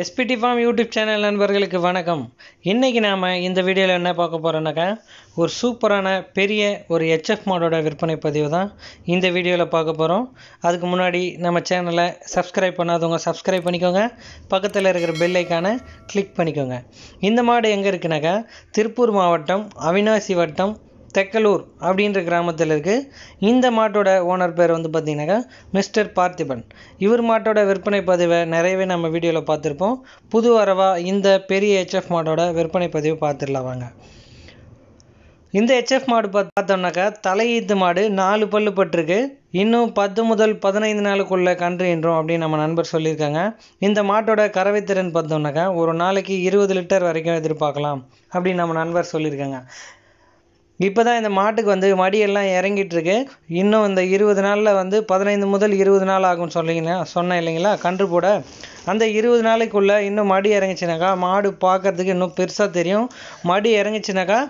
SPD farm YouTube channel நண்பர்களுக்கு வணக்கம் இன்றைக்கி நாம் இந்த வீடியோவில் என்ன பார்க்க போகிறோன்னாக்கா ஒரு சூப்பரான பெரிய ஒரு ஹெச்எஃப் மாடோட விற்பனை பதிவு தான் இந்த வீடியோவில் பார்க்க போகிறோம் அதுக்கு முன்னாடி நம்ம சேனலை சப்ஸ்கிரைப் பண்ணாதவங்க சப்ஸ்கிரைப் பண்ணிக்கோங்க பக்கத்தில் இருக்கிற பெல் ஐக்கானை கிளிக் பண்ணிக்கோங்க இந்த மாடு எங்கே இருக்குனாக்கா திருப்பூர் மாவட்டம் அவினாசி வட்டம் தெக்கலூர் அப்படின்ற கிராமத்தில் இருக்குது இந்த மாட்டோட ஓனர் பேர் வந்து பார்த்தீங்கன்னாக்கா மிஸ்டர் பார்த்திபன் இவர் மாட்டோட விற்பனை பதிவை நிறையவே நம்ம வீடியோவில் பார்த்துருப்போம் புது வரவா இந்த பெரிய ஹெச்எஃப் மாட்டோட விற்பனை பதிவு பார்த்துடலாம் வாங்க இந்த ஹெச்எஃப் மாடு பார்த்தோம்னாக்கா தலையீத்து மாடு நாலு பல்லு பட்டிருக்கு இன்னும் பத்து முதல் பதினைந்து நாளுக்குள்ளே கன்று என்றும் அப்படின்னு நம்ம நண்பர் சொல்லியிருக்காங்க இந்த மாட்டோட கறவைத்திறன் பார்த்தோம்னாக்கா ஒரு நாளைக்கு இருபது லிட்டர் வரைக்கும் எதிர்பார்க்கலாம் அப்படின்னு நம்ம நண்பர் சொல்லியிருக்காங்க இப்போ தான் இந்த மாட்டுக்கு வந்து மடியெல்லாம் இறங்கிட்டுருக்கு இன்னும் இந்த இருபது நாளில் வந்து பதினைந்து முதல் இருபது நாள் ஆகும்னு சொல்லிங்கன்னா சொன்னேன் இல்லைங்களா கன்று போட அந்த இருபது நாளைக்குள்ளே இன்னும் மடி இறங்கிச்சினாக்கா மாடு பார்க்குறதுக்கு இன்னும் பெருசாக தெரியும் மடி இறங்கிச்சினாக்கா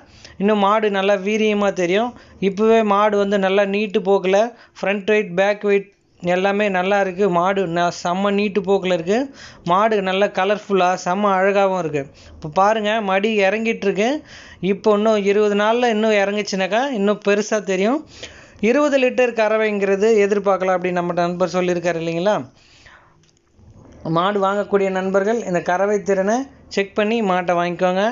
இன்னும் மாடு நல்லா வீரியமாக தெரியும் இப்போவே மாடு வந்து நல்லா நீட்டு போக்கில் ஃப்ரண்ட் வெயிட் பேக் வெயிட் எல்லாமே நல்லா இருக்குது மாடு நான் செம்ம நீட்டு போக்கில் இருக்குது மாடு நல்லா கலர்ஃபுல்லாக செம்ம அழகாகவும் இருக்குது இப்போ பாருங்கள் மடி இறங்கிட்டுருக்கு இப்போ இன்னும் இருபது நாளில் இன்னும் இறங்குச்சுனாக்கா இன்னும் பெருசாக தெரியும் இருபது லிட்டர் கறவைங்கிறது எதிர்பார்க்கலாம் அப்படின்னு நம்ம நண்பர் சொல்லியிருக்காரு இல்லைங்களா மாடு வாங்கக்கூடிய நண்பர்கள் இந்த கறவை திறனை செக் பண்ணி மாட்டை வாங்கிக்கோங்க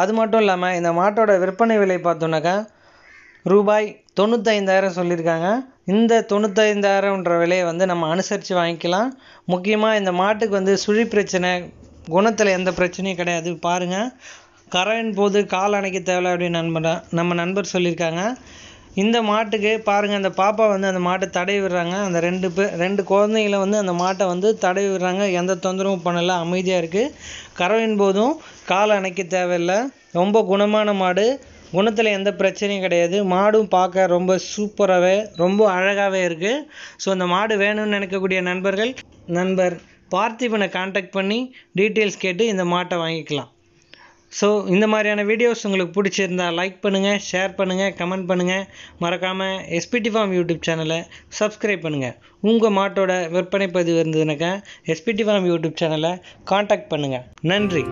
அது மட்டும் இல்லாமல் இந்த மாட்டோட விற்பனை விலை பார்த்தோன்னாக்கா ரூபாய் தொண்ணூத்தைந்தாயிரம் சொல்லியிருக்காங்க இந்த தொண்ணூத்தைந்தாயிரம்ன்ற விலையை வந்து நம்ம அனுசரித்து வாங்கிக்கலாம் முக்கியமாக இந்த மாட்டுக்கு வந்து சுழி பிரச்சனை குணத்தில் எந்த பிரச்சனையும் கிடையாது பாருங்கள் கரையின் போது கால் அணைக்க தேவை அப்படின்னு நண்பர் நம்ம நண்பர் சொல்லியிருக்காங்க இந்த மாட்டுக்கு பாருங்கள் அந்த பாப்பா வந்து அந்த மாட்டை தடவி விடுறாங்க அந்த ரெண்டு பேர் ரெண்டு குழந்தைங்கள வந்து அந்த மாட்டை வந்து தடவி விடுறாங்க எந்த தொந்தரவும் பண்ணலை அமைதியாக இருக்குது கறவின் போதும் கால் அணைக்க தேவையில்லை ரொம்ப குணமான மாடு குணத்தில் எந்த பிரச்சனையும் கிடையாது மாடும் பார்க்க ரொம்ப சூப்பராகவே ரொம்ப அழகாகவே இருக்குது ஸோ அந்த மாடு வேணும்னு நினைக்கக்கூடிய நண்பர்கள் நண்பர் பார்த்திபனை காண்டாக்ட் பண்ணி டீட்டெயில்ஸ் கேட்டு இந்த மாட்டை வாங்கிக்கலாம் ஸோ இந்த மாதிரியான வீடியோஸ் உங்களுக்கு பிடிச்சிருந்தா லைக் பண்ணுங்கள் ஷேர் பண்ணுங்கள் கமெண்ட் பண்ணுங்கள் மறக்காமல் எஸ்பிடி ஃபார்ம் யூடியூப் சேனலை சப்ஸ்கிரைப் பண்ணுங்கள் உங்கள் மாட்டோட விற்பனை பதிவு இருந்ததுனாக்கா எஸ்பிடி ஃபார்ம் யூடியூப் சேனலை காண்டாக்ட் பண்ணுங்கள் நன்றி